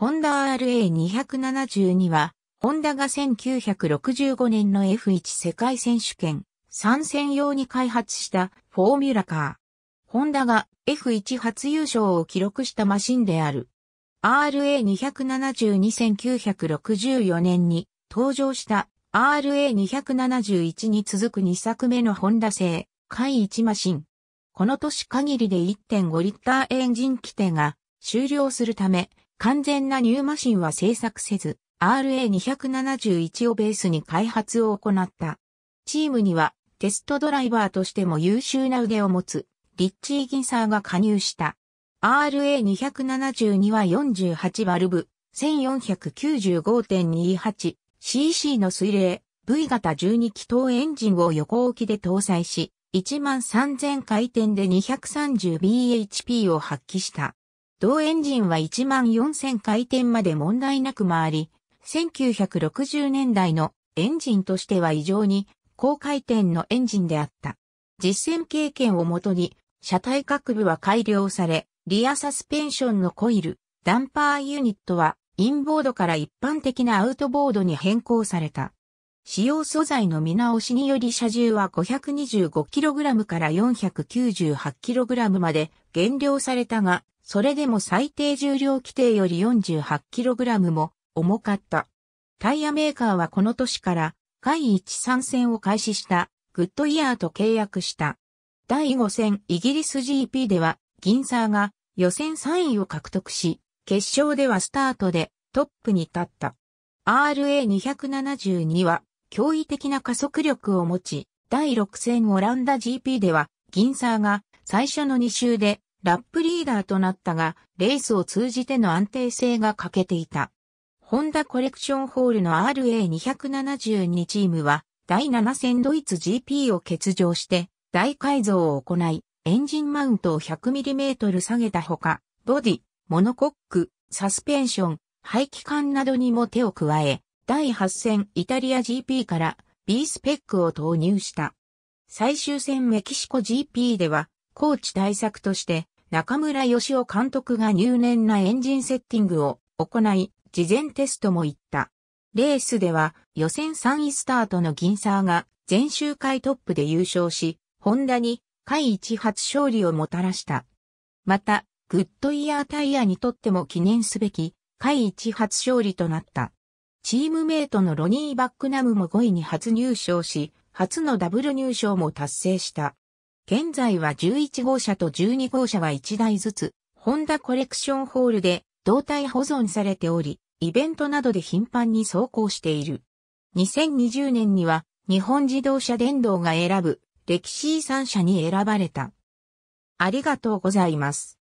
ホンダ RA272 は、ホンダが1965年の F1 世界選手権参戦用に開発したフォーミュラカー。ホンダが F1 初優勝を記録したマシンである。RA272964 年に登場した RA271 に続く2作目のホンダ製、海1マシン。この年限りで1.5リッターエンジン規定が終了するため、完全なニューマシンは製作せず、RA271 をベースに開発を行った。チームにはテストドライバーとしても優秀な腕を持つリッチー・ギンサーが加入した。RA272 は48バルブ、1495.28cc の水冷、V 型12気筒エンジンを横置きで搭載し、13000回転で 230bhp を発揮した。同エンジンは1万4000回転まで問題なく回り、1960年代のエンジンとしては異常に高回転のエンジンであった。実践経験をもとに、車体各部は改良され、リアサスペンションのコイル、ダンパーユニットは、インボードから一般的なアウトボードに変更された。使用素材の見直しにより車重は 525kg から 498kg まで減量されたが、それでも最低重量規定より 48kg も重かった。タイヤメーカーはこの年から第1参戦を開始したグッドイヤーと契約した。第5戦イギリス GP では銀サーが予選3位を獲得し、決勝ではスタートでトップに立った。RA272 は驚異的な加速力を持ち、第6戦オランダ GP では銀サーが最初の2周でラップリーダーとなったが、レースを通じての安定性が欠けていた。ホンダコレクションホールの RA272 チームは、第7戦ドイツ GP を欠場して、大改造を行い、エンジンマウントを 100mm 下げたほか、ボディ、モノコック、サスペンション、排気管などにも手を加え、第8戦イタリア GP から B スペックを投入した。最終戦メキシコ GP では、コーチ対策として、中村義雄監督が入念なエンジンセッティングを行い、事前テストも行った。レースでは予選3位スタートの銀沢が全周回トップで優勝し、ホンダに回一発勝利をもたらした。また、グッドイヤータイヤにとっても記念すべき回一発勝利となった。チームメイトのロニー・バックナムも5位に初入賞し、初のダブル入賞も達成した。現在は11号車と12号車は1台ずつ、ホンダコレクションホールで胴体保存されており、イベントなどで頻繁に走行している。2020年には日本自動車電動が選ぶ歴史遺産車に選ばれた。ありがとうございます。